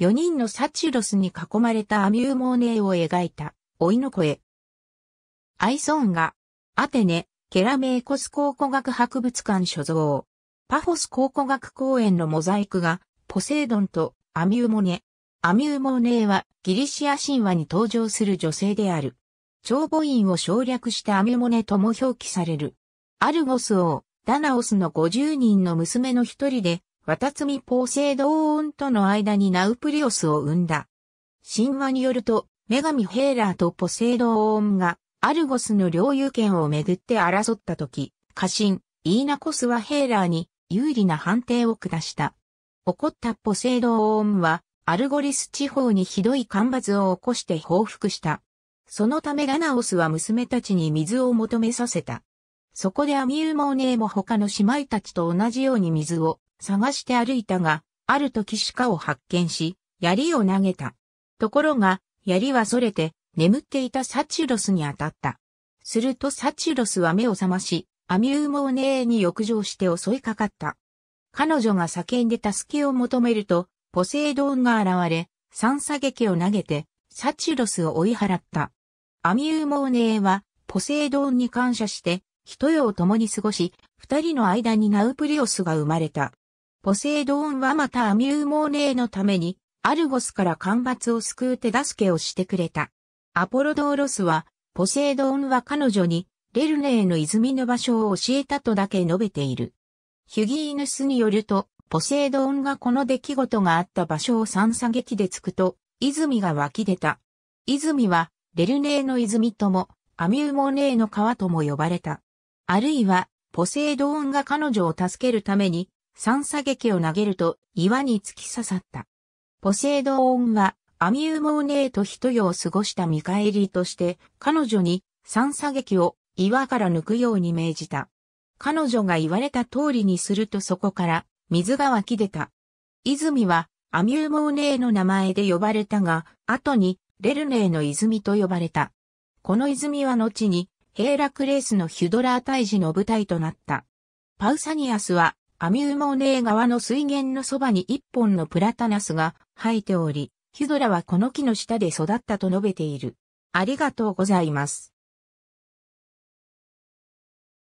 4人のサチュロスに囲まれたアミューモーネーを描いた、老いの声。アイソンが、アテネ、ケラメーコス考古学博物館所蔵。パフォス考古学公園のモザイクが、ポセイドンとアミューモネ。アミューモネーはギリシア神話に登場する女性である。長母院を省略したアミューモネとも表記される。アルゴス王、ダナオスの50人の娘の一人で、ワタツミ・ポーセイドオーンとの間にナウプリオスを生んだ。神話によると、女神ヘーラーとポセイドオーンが、アルゴスの領有権をめぐって争った時、家臣、イーナコスはヘーラーに有利な判定を下した。怒ったポセイドオーンは、アルゴリス地方にひどい干ばつを起こして報復した。そのためガナオスは娘たちに水を求めさせた。そこでアミウモーネーも他の姉妹たちと同じように水を探して歩いたが、ある時鹿を発見し、槍を投げた。ところが、槍はそれて、眠っていたサチュロスに当たった。するとサチュロスは目を覚まし、アミューモーネーに浴場して襲いかかった。彼女が叫んで助けを求めると、ポセイドンが現れ、三射撃を投げて、サチュロスを追い払った。アミューモーネーは、ポセイドンに感謝して、一夜を共に過ごし、二人の間にナウプリオスが生まれた。ポセイドーンはまたアミューモーネーのために、アルゴスから干ばつを救う手助けをしてくれた。アポロドーロスは、ポセイドーンは彼女に、レルネーの泉の場所を教えたとだけ述べている。ヒュギーヌスによると、ポセイドーンがこの出来事があった場所を三射撃で突くと、泉が湧き出た。泉は、レルネーの泉とも、アミューモーネーの川とも呼ばれた。あるいは、ポセイドーンが彼女を助けるために、三射撃を投げると岩に突き刺さった。ポセイドーンはアミューモーネーと一夜を過ごした見返りとして彼女に三射撃を岩から抜くように命じた。彼女が言われた通りにするとそこから水が湧き出た。泉はアミューモーネーの名前で呼ばれたが、後にレルネーの泉と呼ばれた。この泉は後にヘイラクレースのヒュドラー退治の舞台となった。パウサニアスはアミューモーネー川の水源のそばに一本のプラタナスが生えており、ヒドラはこの木の下で育ったと述べている。ありがとうございます。